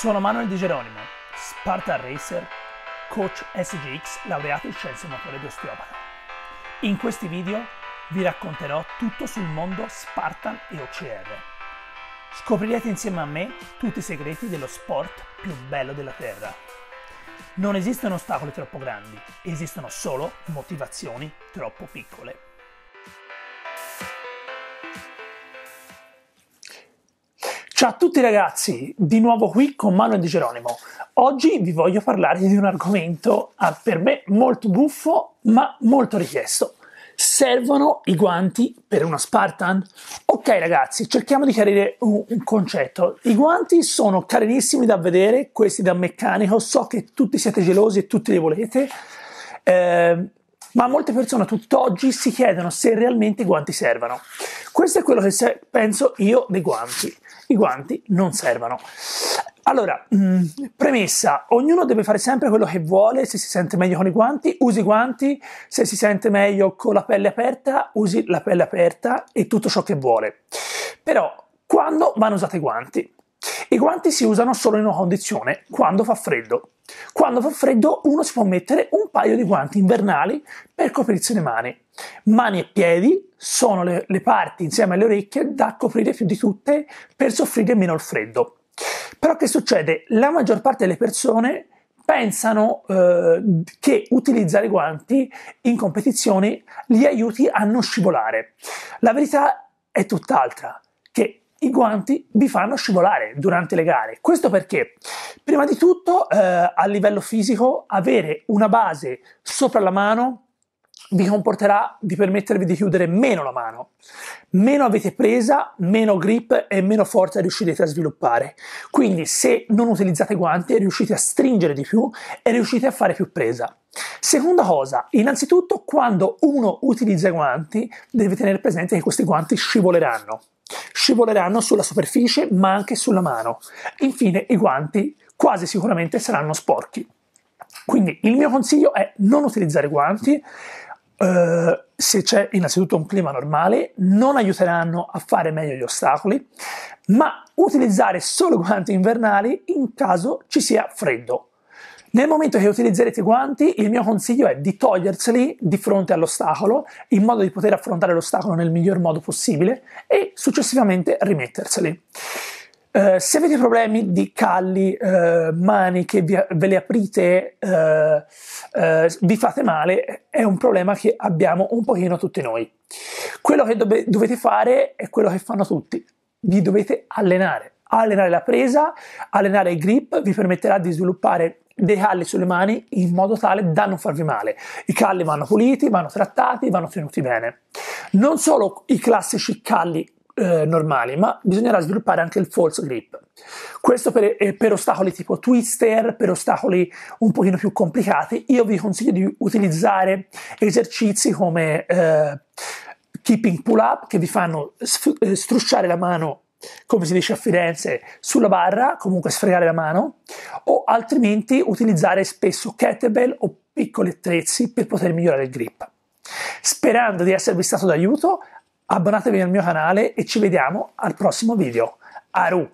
Sono Manuel Di Geronimo, Spartan Racer, coach SGX laureato in scienze motorie di osteopata. In questi video vi racconterò tutto sul mondo Spartan e OCR. Scoprirete insieme a me tutti i segreti dello sport più bello della Terra. Non esistono ostacoli troppo grandi, esistono solo motivazioni troppo piccole. Ciao a tutti ragazzi, di nuovo qui con Manuel Di Geronimo. Oggi vi voglio parlare di un argomento ah, per me molto buffo ma molto richiesto. Servono i guanti per uno Spartan? Ok ragazzi, cerchiamo di chiarire un, un concetto. I guanti sono carinissimi da vedere, questi da meccanico, so che tutti siete gelosi e tutti li volete, eh, ma molte persone tutt'oggi si chiedono se realmente i guanti servono. Questo è quello che se- penso io dei guanti. I guanti non servono. Allora, mh, mm, premessa, ognuno deve fare sempre quello che vuole, se si sente meglio con i guanti, usi i guanti, se si sente meglio con la pelle aperta, usi la pelle aperta e tutto ciò che vuole. Però, quando vanno usati i guanti? I guanti si usano solo in una condizione, quando fa freddo. Quando fa freddo uno si può mettere un paio di guanti invernali per coprirsi le mani. Mani e piedi sono le, le parti insieme alle orecchie da coprire più di tutte per soffrire meno il freddo. Però che succede? La maggior parte delle persone pensano eh, che utilizzare i guanti in competizione li aiuti a non scivolare. La verità è tutt'altra, che i guanti vi fanno scivolare durante le gare. Questo perché, prima di tutto, eh, a livello fisico, avere una base sopra la mano vi comporterà di permettervi di chiudere meno la mano. Meno avete presa, meno grip e meno forza riuscirete a sviluppare. Quindi se non utilizzate guanti riuscite a stringere di più e riuscite a fare più presa. Seconda cosa, innanzitutto quando uno utilizza i guanti deve tenere presente che questi guanti scivoleranno. Scivoleranno sulla superficie ma anche sulla mano. Infine i guanti quasi sicuramente saranno sporchi. Quindi il mio consiglio è non utilizzare guanti. Eh, se c'è innanzitutto un clima normale, non aiuteranno a fare meglio gli ostacoli, ma utilizzare solo guanti invernali in caso ci sia freddo nel momento che utilizzerete i guanti, il mio consiglio è di toglierseli di fronte all'ostacolo, in modo di poter affrontare l'ostacolo nel miglior modo possibile e successivamente rimetterseli. Eh, se avete problemi di calli, eh, mani che vi, ve le aprite, eh, eh, vi fate male, è un problema che abbiamo un pochino tutti noi. Quello che dove, dovete fare è quello che fanno tutti, vi dovete allenare. Allenare la presa, allenare il grip vi permetterà di sviluppare dei calli sulle mani in modo tale da non farvi male. I calli vanno puliti, vanno trattati, vanno tenuti bene. Non solo i classici calli eh, normali, ma bisognerà sviluppare anche il false grip. Questo per, eh, per, ostacoli tipo twister, per ostacoli un pochino più complicati, io vi consiglio di utilizzare esercizi come eh, keeping pull up che vi fanno sf- eh, strusciare la mano come si dice a Firenze, sulla barra, comunque sfregare la mano, o altrimenti utilizzare spesso kettlebell o piccoli attrezzi per poter migliorare il grip. Sperando di esservi stato d'aiuto, abbonatevi al mio canale e ci vediamo al prossimo video. Aru!